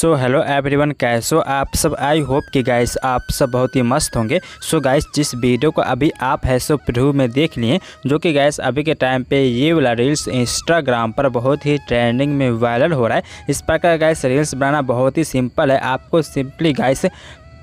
so hello everyone कैसो आप सब आई होप कि गाइस आप सब बहुत ही मस्त होंगे सो so, गाइस जिस वीडियो को अभी आप है सो प्रू में देख लिए जो कि गाइस अभी के टाइम पे ये वाला रील्स इंस्टाग्राम पर बहुत ही ट्रेंडिंग में वायरल हो रहा है इस प्रकार गाइस रील्स बनाना बहुत ही सिंपल है आपको simply guys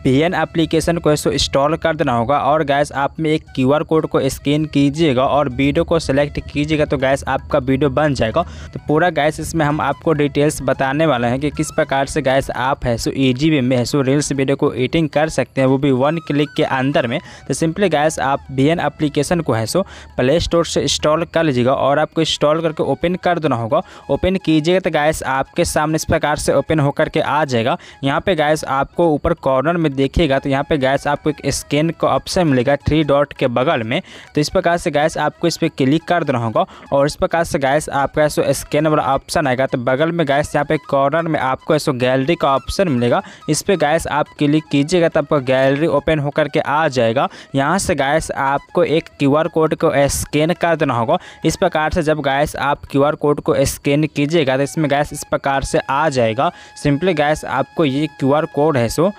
P N application को इसको इंस्टॉल कर देना होगा और गैस आप में एक क्यू आर कोड को स्कैन कीजिएगा और वीडियो को सेलेक्ट कीजिएगा तो गैस आपका वीडियो बन जाएगा तो पूरा गैस इसमें हम आपको डिटेल्स बताने वाले हैं कि किस प्रकार से गैस आप है सो जी वी में है सो रील्स वीडियो को एडिटिंग कर सकते हैं वो भी वन क्लिक के अंदर में तो सिंपली गैस आप बी एन एप्लीकेशन को है सो प्ले स्टोर से इंस्टॉल कर लीजिएगा और आपको इंस्टॉल करके ओपन कर देना होगा ओपन कीजिएगा तो गैस आपके सामने इस प्रकार से ओपन होकर के आ जाएगा यहाँ पर गैस आपको ऊपर कॉर्नर में में देखिएगा तो यहाँ पे गैस आपको एक स्कैन का ऑप्शन मिलेगा थ्री डॉट के बगल में तो इस प्रकार से गैस आपको इस पर क्लिक कर देना होगा और इस प्रकार से गैस आपका ऐसा स्कैन वाला ऑप्शन आएगा तो बगल में गैस यहाँ पे कॉर्नर में आपको ऐसा गैलरी का ऑप्शन मिलेगा इस पर गैस आप क्लिक कीजिएगा तो आपका गैलरी ओपन होकर के आ जाएगा यहाँ से गैस आपको एक क्यू कोड को स्कैन कर देना होगा इस प्रकार से जब गैस आप क्यू कोड को स्कैन कीजिएगा तो इसमें गैस इस प्रकार से आ जाएगा सिंपली गैस आपको ये क्यू कोड है सो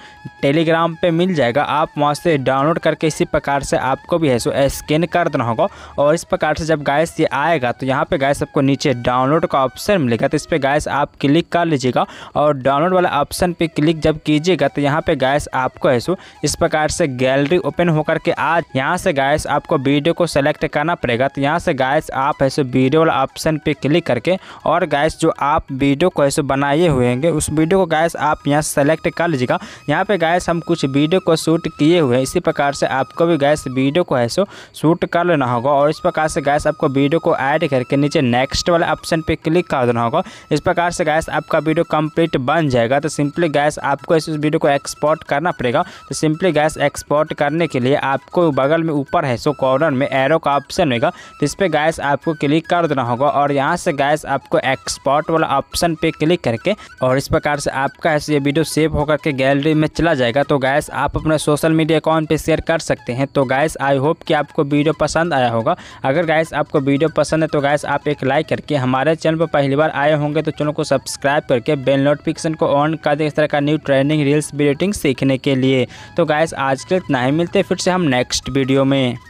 टेली टेलीग्राम पे मिल जाएगा आप वहाँ से डाउनलोड करके इसी प्रकार से आपको भी है सो स्कैन कर देना होगा और इस प्रकार से जब गैस ये आएगा तो यहाँ पे गैस आपको नीचे डाउनलोड का ऑप्शन मिलेगा तो इस पर गैस आप क्लिक कर लीजिएगा और डाउनलोड वाला ऑप्शन पर क्लिक जब कीजिएगा तो यहाँ पर गैस आपको है सो इस प्रकार से गैलरी ओपन होकर के आज यहाँ से गैस आपको वीडियो को सेलेक्ट करना पड़ेगा तो यहाँ से गैस आप है सो वीडियो वाला ऑप्शन पर क्लिक करके और गैस जो आप वीडियो को है सो बनाए हुए होंगे उस वीडियो को गैस आप यहाँ सेलेक्ट कर लीजिएगा यहाँ पे गैस हम कुछ वीडियो को शूट किए हुए हैं इसी प्रकार से आपको भी गैस वीडियो को है सो शूट कर लेना होगा और इस प्रकार से गैस आपको वीडियो को ऐड करके नीचे नेक्स्ट वाले ऑप्शन पर क्लिक कर देना होगा इस प्रकार से गैस आपका वीडियो कंप्लीट बन जाएगा तो सिंपली गैस आपको इस वीडियो को एक्सपोर्ट करना पड़ेगा तो सिंपली गैस एक्सपोर्ट करने के लिए आपको बगल में ऊपर है सो कॉर्नर में एरो का ऑप्शन होगा तो इस पर गैस आपको क्लिक कर देना होगा और यहाँ से गैस आपको एक्सपोर्ट वाला ऑप्शन पे क्लिक करके और इस प्रकार से आपका ऐसे ये वीडियो सेव होकर के गैलरी में चला जाएगा रहेगा तो गैस आप अपने सोशल मीडिया अकाउंट पर शेयर कर सकते हैं तो गैस आई होप कि आपको वीडियो पसंद आया होगा अगर गैस आपको वीडियो पसंद है तो गैस आप एक लाइक करके हमारे चैनल पर पहली बार आए होंगे तो चैनल को सब्सक्राइब करके बेल नोटिफिकेशन को ऑन कर दें इस तरह का न्यू ट्रेंडिंग रील्स वीडियोटिंग सीखने के लिए तो गैस आज के इतना ही मिलते फिर से हम नेक्स्ट वीडियो में